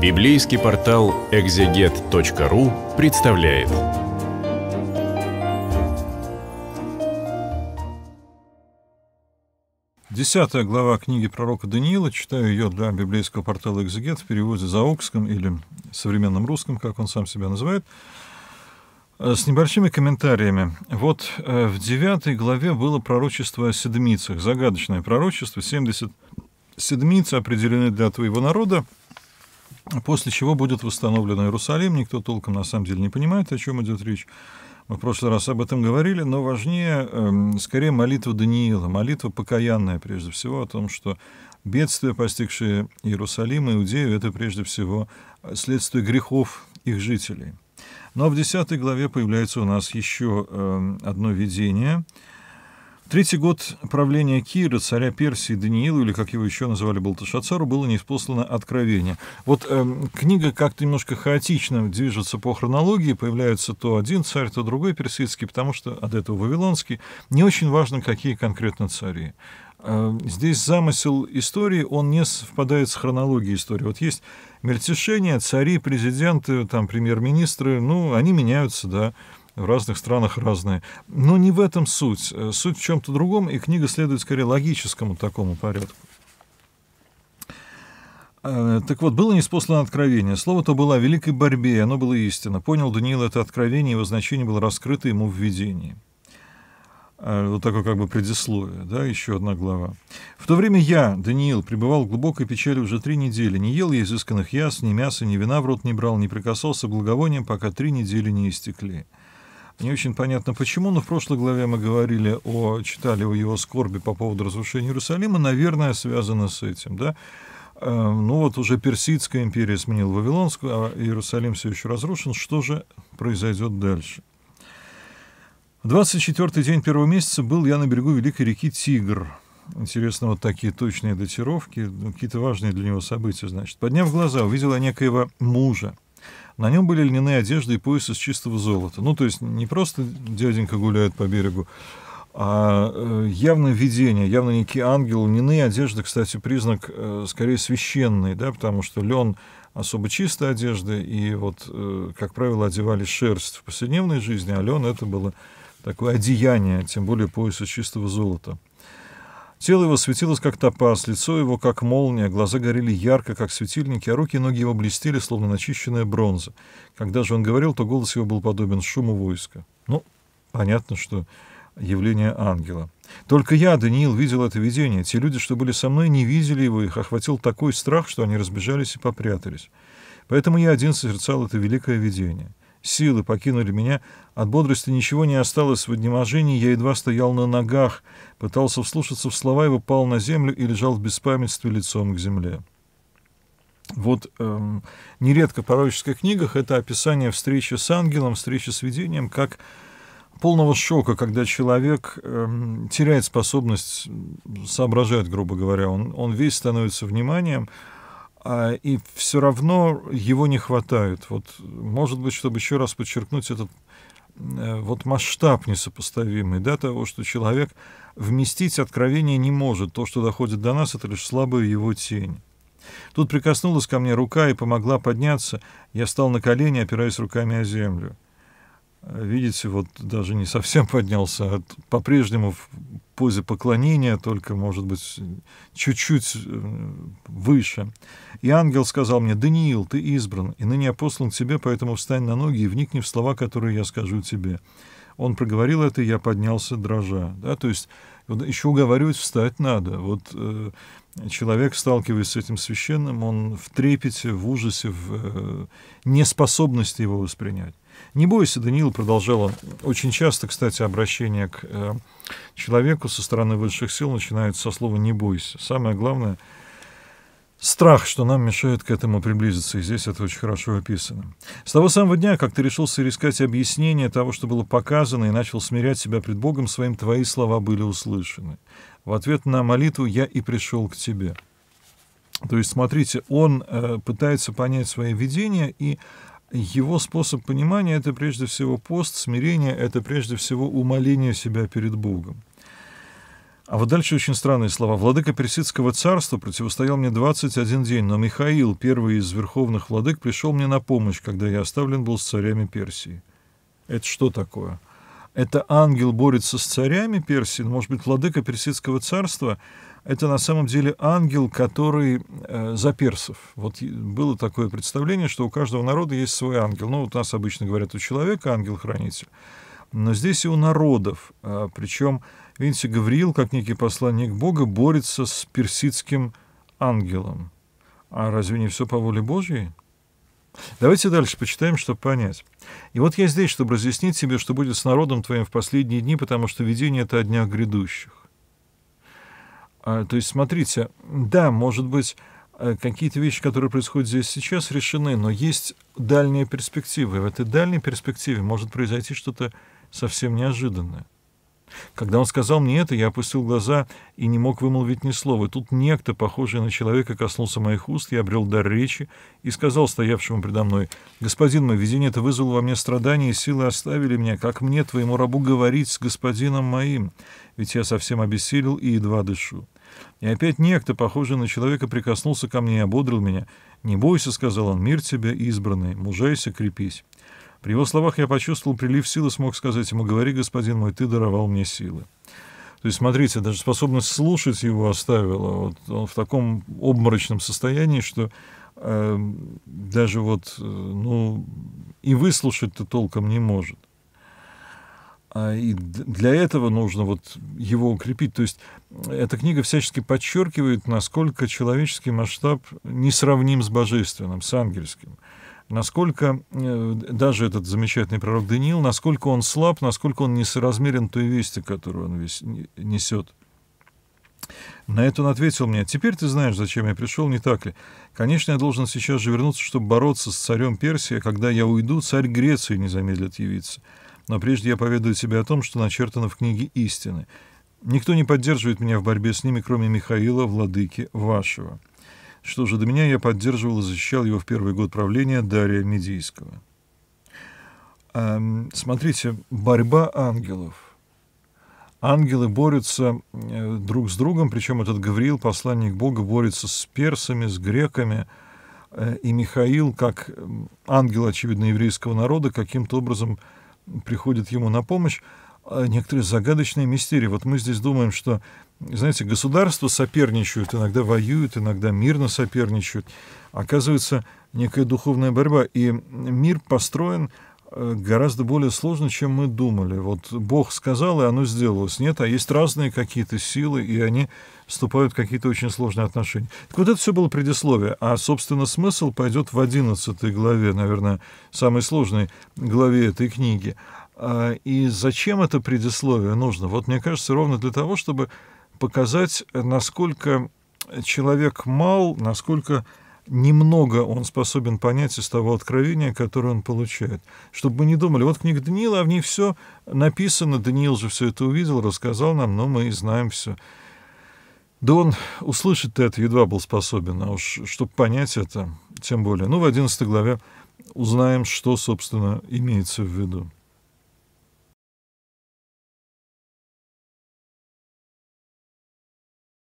Библейский портал экзегет.ру представляет. Десятая глава книги пророка Даниила, читаю ее для библейского портала «Экзегет» в переводе заокском или современном русском, как он сам себя называет, э, с небольшими комментариями. Вот э, в девятой главе было пророчество о седмицах, загадочное пророчество, 70 седмиц определены для твоего народа, после чего будет восстановлен Иерусалим. Никто толком на самом деле не понимает, о чем идет речь. Мы в прошлый раз об этом говорили, но важнее, эм, скорее, молитва Даниила, молитва покаянная, прежде всего, о том, что бедствие постигшее Иерусалим и Иудею, это прежде всего э, следствие грехов их жителей. Но в 10 главе появляется у нас еще эм, одно видение, Третий год правления Кира, царя Персии, Даниила или как его еще называли Балтышацару, было неиспослано откровение. Вот э, книга как-то немножко хаотично движется по хронологии, появляется то один царь, то другой персидский, потому что от этого вавилонский. Не очень важно, какие конкретно цари. Эм, здесь замысел истории, он не совпадает с хронологией истории. Вот есть мельтешение цари, президенты, там, премьер-министры, ну, они меняются, да в разных странах разные. Но не в этом суть. Э, суть в чем-то другом, и книга следует скорее логическому такому порядку. Э, так вот, было неспослано откровение. Слово-то было о великой борьбе, и оно было истинно. Понял Даниил это откровение, его значение было раскрыто ему в видении. Э, вот такое как бы предисловие, да, еще одна глава. В то время я, Даниил, пребывал в глубокой печали уже три недели. Не ел я изысканных яс, ни мяса, ни вина в рот не брал, не прикасался к благовониям, пока три недели не истекли. Не очень понятно почему, но в прошлой главе мы говорили о, читали о его скорби по поводу разрушения Иерусалима, наверное, связано с этим, да. Эм, ну вот уже Персидская империя сменила Вавилонскую, а Иерусалим все еще разрушен. Что же произойдет дальше? 24-й день первого месяца был я на берегу великой реки Тигр. Интересно, вот такие точные датировки, ну, какие-то важные для него события, значит. Подняв глаза, увидела некоего мужа, на нем были льняные одежды и пояс из чистого золота. Ну, то есть не просто дяденька гуляет по берегу, а э, явно видение, явно некий ангел. Льняные одежды, кстати, признак э, скорее священный, да, потому что лен особо чистая одежда, и вот, э, как правило, одевали шерсть в повседневной жизни, а лен это было такое одеяние, тем более пояс из чистого золота. Тело его светилось, как топаз, лицо его, как молния, глаза горели ярко, как светильники, а руки и ноги его блестели, словно начищенная бронза. Когда же он говорил, то голос его был подобен шуму войска. Ну, понятно, что явление ангела. Только я, Даниил, видел это видение. Те люди, что были со мной, не видели его, их охватил такой страх, что они разбежались и попрятались. Поэтому я один созерцал это великое видение. Силы покинули меня, от бодрости ничего не осталось в изнеможении, я едва стоял на ногах, пытался вслушаться в слова и выпал на землю и лежал в беспамятстве лицом к земле. Вот эм, нередко в пророческих книгах это описание встречи с ангелом, встречи с видением, как полного шока, когда человек эм, теряет способность соображать, грубо говоря, он, он весь становится вниманием, а, и все равно его не хватает. Вот, может быть, чтобы еще раз подчеркнуть этот э, вот масштаб несопоставимый, да, того, что человек вместить откровение не может. То, что доходит до нас, это лишь слабая его тень. Тут прикоснулась ко мне рука и помогла подняться. Я стал на колени, опираясь руками о землю видите, вот даже не совсем поднялся, а по-прежнему в позе поклонения, только, может быть, чуть-чуть э, выше. И ангел сказал мне, «Даниил, ты избран, и ныне послан к тебе, поэтому встань на ноги и вникни в слова, которые я скажу тебе». Он проговорил это, и я поднялся, дрожа. Да? То есть вот еще уговаривать встать надо. Вот э, человек, сталкиваясь с этим священным, он в трепете, в ужасе, в э, неспособности его воспринять. Не бойся, Даниил, продолжала. Очень часто, кстати, обращение к э, человеку со стороны высших сил начинается со слова «не бойся». Самое главное — страх, что нам мешает к этому приблизиться, и здесь это очень хорошо описано. С того самого дня, как ты решился искать объяснение того, что было показано, и начал смирять себя пред Богом своим, твои слова были услышаны. В ответ на молитву «я и пришел к тебе». То есть, смотрите, он э, пытается понять свои видения и его способ понимания — это прежде всего пост, смирение — это прежде всего умоление себя перед Богом. А вот дальше очень странные слова. «Владыка Персидского царства противостоял мне 21 день, но Михаил, первый из верховных владык, пришел мне на помощь, когда я оставлен был с царями Персии». Это что такое? — это ангел борется с царями Персии, может быть, владыка персидского царства, это на самом деле ангел, который э, за персов. Вот было такое представление, что у каждого народа есть свой ангел. Ну, вот у нас обычно говорят, у человека ангел-хранитель. Но здесь и у народов. А, э, причем, видите, Гавриил, как некий посланник Бога, борется с персидским ангелом. А разве не все по воле Божьей? Давайте дальше почитаем, чтобы понять. И вот я здесь, чтобы разъяснить себе, что будет с народом твоим в последние дни, потому что видение — это о днях грядущих. А, то есть, смотрите, да, может быть, э, какие-то вещи, которые происходят здесь сейчас, решены, но есть дальние перспективы. в этой дальней перспективе может произойти что-то совсем неожиданное. Когда он сказал мне это, я опустил глаза и не мог вымолвить ни слова. Тут некто, похожий на человека, коснулся моих уст, я обрел дар речи и сказал стоявшему предо мной, «Господин мой, видение это вызвало во мне страдания, и силы оставили меня. Как мне, твоему рабу, говорить с господином моим? Ведь я совсем обессилел и едва дышу». И опять некто, похожий на человека, прикоснулся ко мне и ободрил меня. «Не бойся», — сказал он, — «мир тебе, избранный, мужайся, крепись». При его словах я почувствовал прилив силы, смог сказать ему, говори, господин мой, ты даровал мне силы. То есть, смотрите, даже способность слушать его оставила. Вот он в таком обморочном состоянии, что э, даже вот, э, ну, и выслушать-то толком не может. А и для этого нужно вот его укрепить. То есть э, эта книга всячески подчеркивает, насколько человеческий масштаб несравним с божественным, с ангельским насколько э, даже этот замечательный пророк Даниил, насколько он слаб, насколько он несоразмерен той вести, которую он весь несет. На это он ответил мне, «Теперь ты знаешь, зачем я пришел, не так ли? Конечно, я должен сейчас же вернуться, чтобы бороться с царем Персии, а когда я уйду, царь Греции не замедлит явиться. Но прежде я поведаю тебе о том, что начертано в книге истины. Никто не поддерживает меня в борьбе с ними, кроме Михаила, владыки вашего». Что же до меня, я поддерживал и защищал его в первый год правления Дария Медийского. Эм, смотрите, борьба ангелов – ангелы борются э, друг с другом, причем этот Гавриил, посланник Бога, борется с персами, с греками, э, и Михаил, как ангел, очевидно, еврейского народа, каким-то образом приходит ему на помощь. А, некоторые загадочные мистерии. Вот мы здесь думаем, что, знаете, государства соперничают, иногда воюют, иногда мирно соперничают. Оказывается, некая духовная борьба. И мир построен э, гораздо более сложно, чем мы думали. Вот Бог сказал, и оно сделалось. Нет, а есть разные какие-то силы, и они вступают в какие-то очень сложные отношения. Так вот это все было предисловие. А, собственно, смысл пойдет в 11 главе, наверное, самой сложной главе этой книги. А, и зачем это предисловие нужно? Вот мне кажется, ровно для того, чтобы показать, насколько человек мал, насколько немного он способен понять из того откровения, которое он получает. Чтобы мы не думали, вот книга Даниила, а в ней все написано, Даниил же все это увидел, рассказал нам, но мы и знаем все. Да он услышит это едва был способен, а уж чтобы понять это, тем более. Ну, в 11 главе узнаем, что, собственно, имеется в виду.